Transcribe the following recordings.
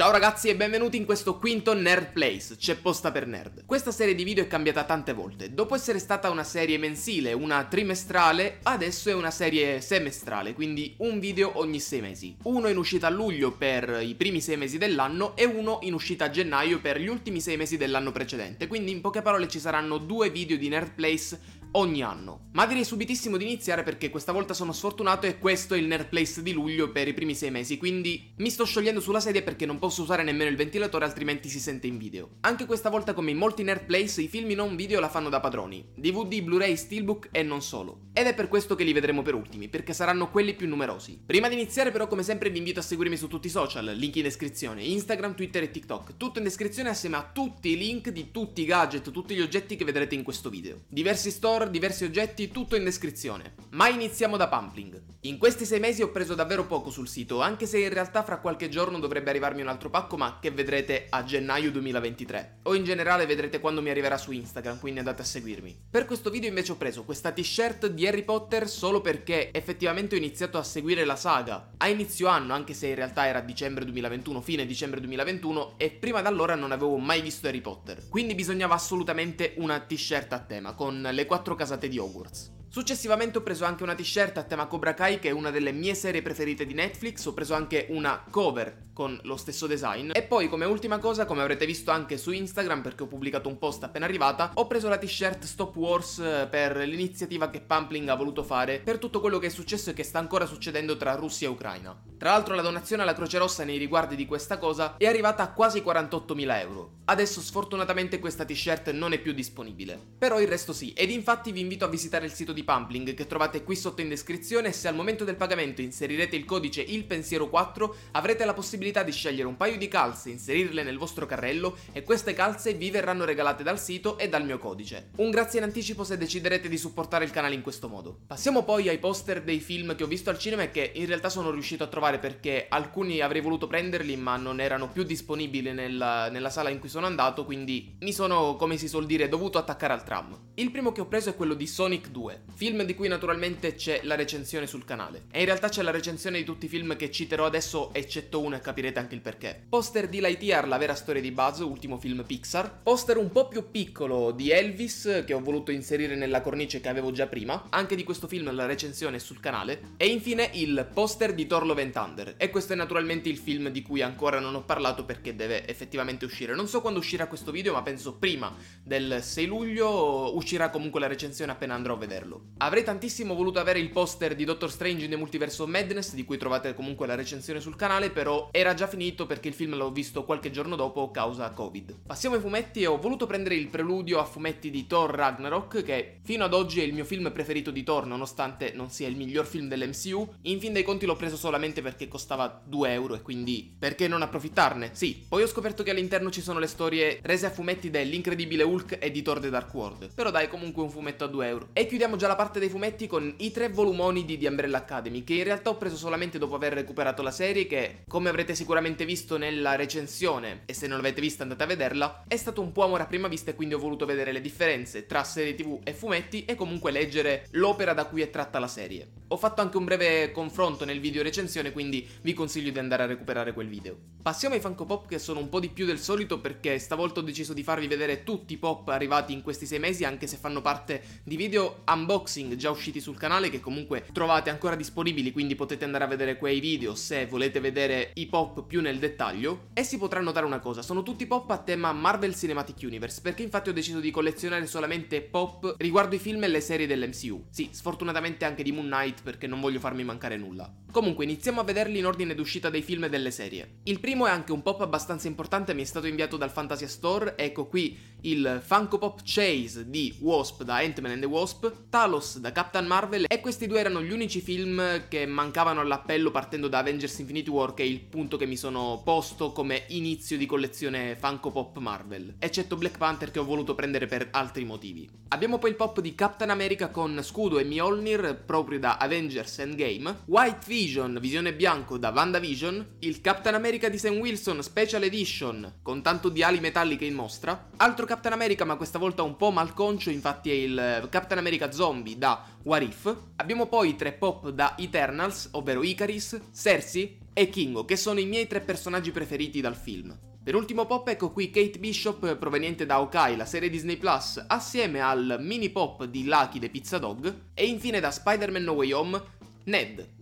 Ciao ragazzi e benvenuti in questo quinto Nerd Place, c'è posta per nerd. Questa serie di video è cambiata tante volte, dopo essere stata una serie mensile, una trimestrale, adesso è una serie semestrale, quindi un video ogni sei mesi. Uno in uscita a luglio per i primi sei mesi dell'anno e uno in uscita a gennaio per gli ultimi sei mesi dell'anno precedente, quindi in poche parole ci saranno due video di Nerd Place ogni anno. Ma direi subitissimo di iniziare perché questa volta sono sfortunato e questo è il Nerd Place di luglio per i primi sei mesi, quindi mi sto sciogliendo sulla sedia perché non posso usare nemmeno il ventilatore altrimenti si sente in video. Anche questa volta come in molti Nerd Place i film non video la fanno da padroni, DVD, Blu-ray, Steelbook e non solo. Ed è per questo che li vedremo per ultimi, perché saranno quelli più numerosi. Prima di iniziare però come sempre vi invito a seguirmi su tutti i social, link in descrizione, Instagram, Twitter e TikTok, tutto in descrizione assieme a tutti i link di tutti i gadget, tutti gli oggetti che vedrete in questo video. Diversi store store, diversi oggetti, tutto in descrizione. Ma iniziamo da Pumpling. In questi sei mesi ho preso davvero poco sul sito, anche se in realtà fra qualche giorno dovrebbe arrivarmi un altro pacco, ma che vedrete a gennaio 2023. O in generale vedrete quando mi arriverà su Instagram, quindi andate a seguirmi. Per questo video invece ho preso questa t-shirt di Harry Potter solo perché effettivamente ho iniziato a seguire la saga. A inizio anno, anche se in realtà era dicembre 2021, fine dicembre 2021, e prima da allora non avevo mai visto Harry Potter. Quindi bisognava assolutamente una t-shirt a tema, con le quattro quattro casate di Hogwarts. Successivamente ho preso anche una t-shirt a tema Cobra Kai che è una delle mie serie preferite di Netflix, ho preso anche una cover con lo stesso design e poi come ultima cosa, come avrete visto anche su Instagram perché ho pubblicato un post appena arrivata, ho preso la t-shirt Stop Wars eh, per l'iniziativa che Pumpling ha voluto fare per tutto quello che è successo e che sta ancora succedendo tra Russia e Ucraina. Tra l'altro la donazione alla Croce Rossa nei riguardi di questa cosa è arrivata a quasi 48.000 euro. Adesso sfortunatamente questa t-shirt non è più disponibile. Però il resto sì, ed infatti vi invito a visitare il sito di Pumpling che trovate qui sotto in descrizione e se al momento del pagamento inserirete il codice ILPensiero4 avrete la possibilità di scegliere un paio di calze, inserirle nel vostro carrello e queste calze vi verranno regalate dal sito e dal mio codice. Un grazie in anticipo se deciderete di supportare il canale in questo modo. Passiamo poi ai poster dei film che ho visto al cinema e che in realtà sono riuscito a trovare fare perché alcuni avrei voluto prenderli ma non erano più disponibili nel, nella sala in cui sono andato, quindi mi sono, come si suol dire, dovuto attaccare al tram. Il primo che ho preso è quello di Sonic 2, film di cui naturalmente c'è la recensione sul canale. E in realtà c'è la recensione di tutti i film che citerò adesso, eccetto uno e capirete anche il perché. Poster di Lightyear, la vera storia di Buzz, ultimo film Pixar. Poster un po' più piccolo di Elvis, che ho voluto inserire nella cornice che avevo già prima. Anche di questo film la recensione è sul canale. E infine il poster di Torlo 20 Thunder. E questo è naturalmente il film di cui ancora non ho parlato perché deve effettivamente uscire. Non so quando uscirà questo video, ma penso prima del 6 luglio uscirà comunque la recensione appena andrò a vederlo. Avrei tantissimo voluto avere il poster di Doctor Strange in The Multiverse of Madness, di cui trovate comunque la recensione sul canale, però era già finito perché il film l'ho visto qualche giorno dopo causa Covid. Passiamo ai fumetti e ho voluto prendere il preludio a fumetti di Thor Ragnarok, che fino ad oggi è il mio film preferito di Thor, nonostante non sia il miglior film dell'MCU. In fin dei conti l'ho preso solamente per perché costava 2 euro e quindi perché non approfittarne? Sì, poi ho scoperto che all'interno ci sono le storie rese a fumetti dell'incredibile Hulk editor The Dark World, però dai comunque un fumetto a 2 euro. E chiudiamo già la parte dei fumetti con i tre volumoni di The Umbrella Academy, che in realtà ho preso solamente dopo aver recuperato la serie che, come avrete sicuramente visto nella recensione, e se non l'avete vista andate a vederla, è stato un po' amore a prima vista e quindi ho voluto vedere le differenze tra serie tv e fumetti e comunque leggere l'opera da cui è tratta la serie. Ho fatto anche un breve confronto nel video recensione, quindi vi consiglio di andare a recuperare quel video. Passiamo ai Funko Pop che sono un po' di più del solito perché stavolta ho deciso di farvi vedere tutti i pop arrivati in questi sei mesi, anche se fanno parte di video unboxing già usciti sul canale che comunque trovate ancora disponibili, quindi potete andare a vedere quei video se volete vedere i pop più nel dettaglio. E si potrà notare una cosa, sono tutti pop a tema Marvel Cinematic Universe, perché infatti ho deciso di collezionare solamente pop riguardo i film e le serie dell'MCU. Sì, sfortunatamente anche di Moon Knight Knight perché non voglio farmi mancare nulla. Comunque iniziamo a vederli in ordine d'uscita dei film e delle serie. Il primo è anche un pop abbastanza importante, mi è stato inviato dal Fantasia Store, ecco qui il Funko Pop Chase di Wasp da Ant-Man and the Wasp, Talos da Captain Marvel e questi due erano gli unici film che mancavano all'appello partendo da Avengers Infinity War che è il punto che mi sono posto come inizio di collezione Funko Pop Marvel, eccetto Black Panther che ho voluto prendere per altri motivi. Abbiamo poi il pop di Captain America con scudo e Mjolnir proprio da Avengers Avengers Endgame, White Vision, visione bianco da WandaVision, il Captain America di Sam Wilson Special Edition con tanto di ali metalliche in mostra, altro Captain America ma questa volta un po' malconcio, infatti è il eh, Captain America Zombie da What If, abbiamo poi tre pop da Eternals, ovvero Icaris, Cersei, e Kingo, che sono i miei tre personaggi preferiti dal film. Per ultimo pop ecco qui Kate Bishop proveniente da Okai, la serie Disney Plus, assieme al mini pop di Lucky the Pizza Dog e infine da Spider-Man No Way Home, Ned,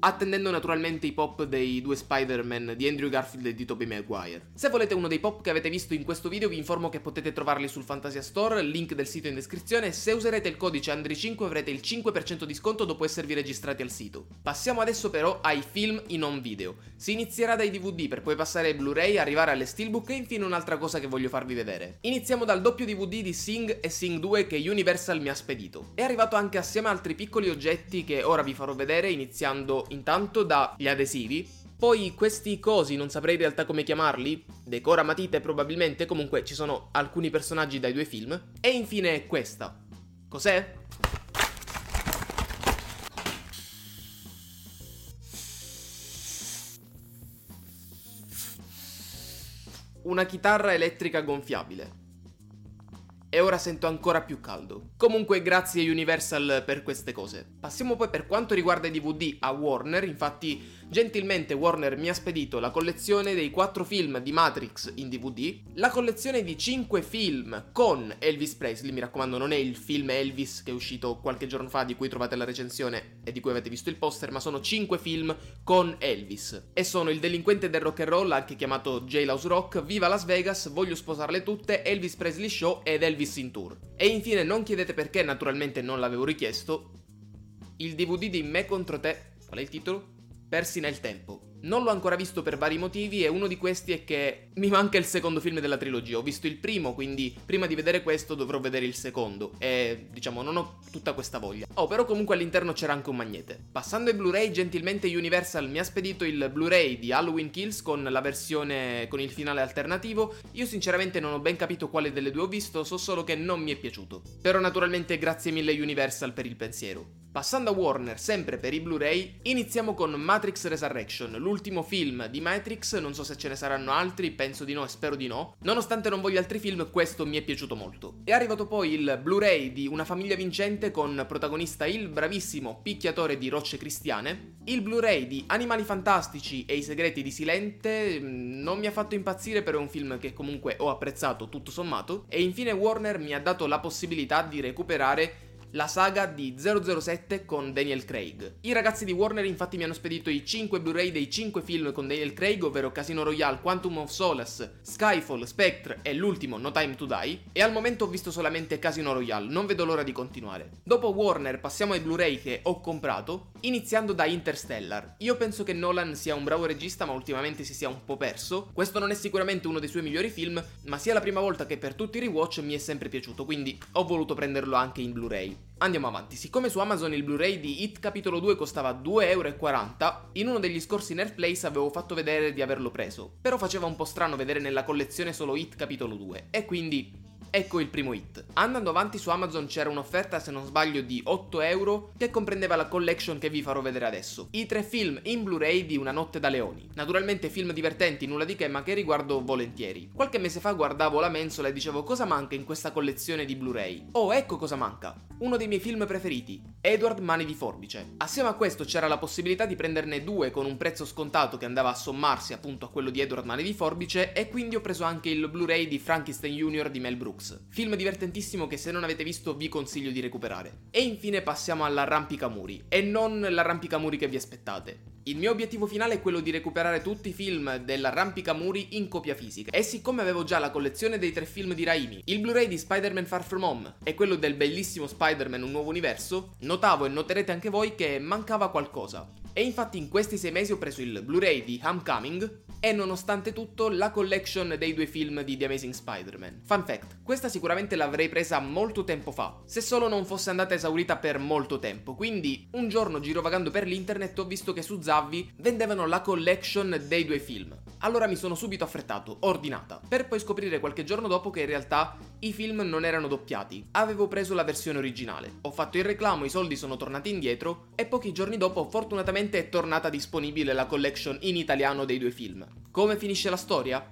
attendendo naturalmente i pop dei due Spider-Man di Andrew Garfield e di Tobey Maguire. Se volete uno dei pop che avete visto in questo video vi informo che potete trovarli sul Fantasia Store, link del sito in descrizione, se userete il codice Andri5 avrete il 5% di sconto dopo esservi registrati al sito. Passiamo adesso però ai film in home video. Si inizierà dai DVD per poi passare ai Blu-ray, arrivare alle Steelbook e infine un'altra cosa che voglio farvi vedere. Iniziamo dal doppio DVD di Sing e Sing 2 che Universal mi ha spedito. È arrivato anche assieme a altri piccoli oggetti che ora vi farò vedere iniziando intanto dagli adesivi, poi questi cosi, non saprei in realtà come chiamarli, decora matite probabilmente, comunque ci sono alcuni personaggi dai due film, e infine questa. Cos'è? Una chitarra elettrica gonfiabile e ora sento ancora più caldo. Comunque grazie Universal per queste cose. Passiamo poi per quanto riguarda i DVD a Warner, infatti Gentilmente Warner mi ha spedito la collezione dei 4 film di Matrix in DVD, la collezione di 5 film con Elvis Presley, mi raccomando non è il film Elvis che è uscito qualche giorno fa di cui trovate la recensione e di cui avete visto il poster, ma sono 5 film con Elvis. E sono Il delinquente del rock and roll, anche chiamato Jailhouse Rock, Viva Las Vegas, Voglio sposarle tutte, Elvis Presley Show ed Elvis in Tour. E infine non chiedete perché, naturalmente non l'avevo richiesto, il DVD di Me contro te, qual è il titolo? persi nel tempo. Non l'ho ancora visto per vari motivi e uno di questi è che mi manca il secondo film della trilogia. Ho visto il primo, quindi prima di vedere questo dovrò vedere il secondo e diciamo non ho tutta questa voglia. Oh, però comunque all'interno c'era anche un magnete. Passando ai Blu-ray, gentilmente Universal mi ha spedito il Blu-ray di Halloween Kills con la versione con il finale alternativo. Io sinceramente non ho ben capito quale delle due ho visto, so solo che non mi è piaciuto. Però naturalmente grazie mille Universal per il pensiero. Passando a Warner, sempre per i Blu-ray, iniziamo con Matrix Resurrection, l'ultimo film di Matrix, non so se ce ne saranno altri, penso di no e spero di no. Nonostante non voglia altri film, questo mi è piaciuto molto. È arrivato poi il Blu-ray di Una famiglia vincente con protagonista il bravissimo picchiatore di rocce cristiane, il Blu-ray di Animali fantastici e i segreti di Silente, mm, non mi ha fatto impazzire però è un film che comunque ho apprezzato tutto sommato, e infine Warner mi ha dato la possibilità di recuperare la saga di 007 con Daniel Craig. I ragazzi di Warner infatti mi hanno spedito i 5 Blu-ray dei 5 film con Daniel Craig, ovvero Casino Royale, Quantum of Solace, Skyfall, Spectre e l'ultimo No Time to Die, e al momento ho visto solamente Casino Royale, non vedo l'ora di continuare. Dopo Warner passiamo ai Blu-ray che ho comprato, iniziando da Interstellar. Io penso che Nolan sia un bravo regista, ma ultimamente si sia un po' perso. Questo non è sicuramente uno dei suoi migliori film, ma sia la prima volta che per tutti i rewatch mi è sempre piaciuto, quindi ho voluto prenderlo anche in Blu-ray. Andiamo avanti, siccome su Amazon il Blu-ray di Hit capitolo 2 costava 2,40€, in uno degli scorsi Nerd Place avevo fatto vedere di averlo preso, però faceva un po' strano vedere nella collezione solo Hit capitolo 2, e quindi Ecco il primo hit. Andando avanti su Amazon c'era un'offerta se non sbaglio di 8 euro che comprendeva la collection che vi farò vedere adesso. I tre film in Blu-ray di Una notte da leoni. Naturalmente film divertenti, nulla di che, ma che riguardo volentieri. Qualche mese fa guardavo la mensola e dicevo cosa manca in questa collezione di Blu-ray. Oh, ecco cosa manca. Uno dei miei film preferiti, Edward Mani di Forbice. Assieme a questo c'era la possibilità di prenderne due con un prezzo scontato che andava a sommarsi appunto a quello di Edward Mani di Forbice e quindi ho preso anche il Blu-ray di Frankenstein Jr. di Mel Brooks. Books, film divertentissimo che se non avete visto vi consiglio di recuperare. E infine passiamo all'arrampicamuri, e non l'arrampicamuri che vi aspettate. Il mio obiettivo finale è quello di recuperare tutti i film dell'arrampicamuri in copia fisica. E siccome avevo già la collezione dei tre film di Raimi, il Blu-ray di Spider-Man Far From Home e quello del bellissimo Spider-Man Un Nuovo Universo, notavo e noterete anche voi che mancava qualcosa. E infatti in questi sei mesi ho preso il Blu-ray di Homecoming, è nonostante tutto la collection dei due film di The Amazing Spider-Man. Fun fact, questa sicuramente l'avrei presa molto tempo fa, se solo non fosse andata esaurita per molto tempo, quindi un giorno girovagando per l'internet ho visto che su Zavvi vendevano la collection dei due film. Allora mi sono subito affrettato, ordinata, per poi scoprire qualche giorno dopo che in realtà i film non erano doppiati, avevo preso la versione originale, ho fatto il reclamo, i soldi sono tornati indietro e pochi giorni dopo fortunatamente è tornata disponibile la collection in italiano dei due film. Come finisce la storia?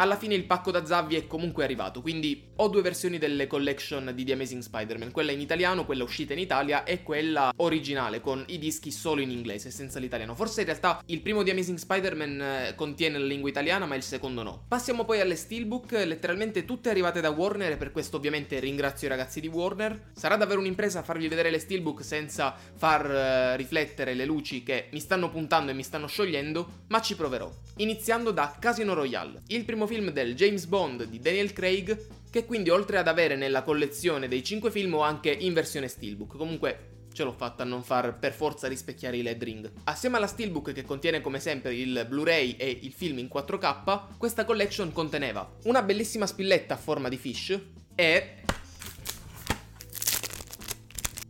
alla fine il pacco da Zavvi è comunque arrivato, quindi ho due versioni delle collection di The Amazing Spider-Man, quella in italiano, quella uscita in Italia e quella originale con i dischi solo in inglese, senza l'italiano. Forse in realtà il primo The Amazing Spider-Man eh, contiene la lingua italiana, ma il secondo no. Passiamo poi alle steelbook, letteralmente tutte arrivate da Warner e per questo ovviamente ringrazio i ragazzi di Warner. Sarà davvero un'impresa farvi vedere le steelbook senza far uh, riflettere le luci che mi stanno puntando e mi stanno sciogliendo, ma ci proverò. Iniziando da Casino Royale, il primo film del James Bond di Daniel Craig, che quindi oltre ad avere nella collezione dei 5 film ho anche in versione steelbook. Comunque ce l'ho fatta a non far per forza rispecchiare i LED ring. Assieme alla steelbook che contiene come sempre il Blu-ray e il film in 4K, questa collection conteneva una bellissima spilletta a forma di fish e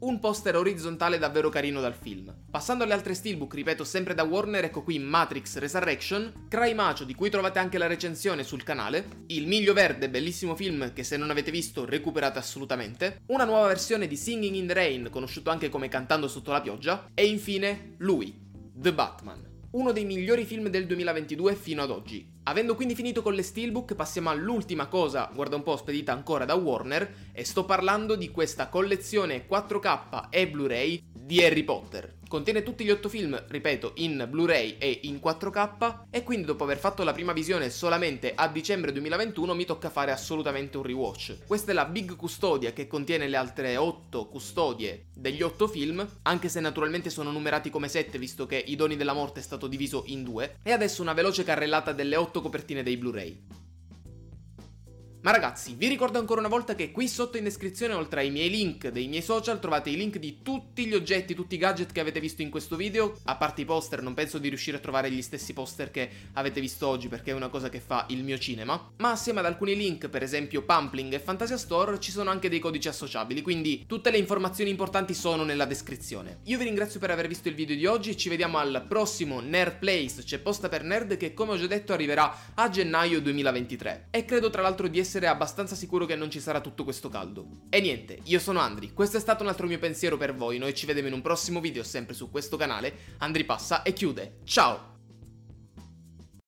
un poster orizzontale davvero carino dal film. Passando alle altre steelbook, ripeto sempre da Warner, ecco qui Matrix Resurrection, Cry Macho, di cui trovate anche la recensione sul canale, Il Miglio Verde, bellissimo film che se non avete visto recuperate assolutamente, una nuova versione di Singing in the Rain, conosciuto anche come Cantando sotto la pioggia, e infine lui, The Batman, uno dei migliori film del 2022 fino ad oggi, Avendo quindi finito con le steelbook, passiamo all'ultima cosa, guarda un po', spedita ancora da Warner, e sto parlando di questa collezione 4K e Blu-ray di Harry Potter. Contiene tutti gli otto film, ripeto, in Blu-ray e in 4K e quindi dopo aver fatto la prima visione solamente a dicembre 2021 mi tocca fare assolutamente un rewatch. Questa è la Big Custodia che contiene le altre otto custodie degli otto film, anche se naturalmente sono numerati come 7 visto che I Doni della Morte è stato diviso in due, e adesso una veloce carrellata delle otto copertine dei Blu-ray. Ma ragazzi, vi ricordo ancora una volta che qui sotto in descrizione, oltre ai miei link dei miei social, trovate i link di tutti gli oggetti, tutti i gadget che avete visto in questo video, a parte i poster, non penso di riuscire a trovare gli stessi poster che avete visto oggi perché è una cosa che fa il mio cinema, ma assieme ad alcuni link, per esempio Pumpling e Fantasia Store, ci sono anche dei codici associabili, quindi tutte le informazioni importanti sono nella descrizione. Io vi ringrazio per aver visto il video di oggi, ci vediamo al prossimo Nerd Place, c'è posta per nerd che come ho già detto arriverà a gennaio 2023 e credo tra l'altro di essere essere abbastanza sicuro che non ci sarà tutto questo caldo. E niente, io sono Andri, questo è stato un altro mio pensiero per voi, noi ci vediamo in un prossimo video sempre su questo canale, Andri passa e chiude, ciao!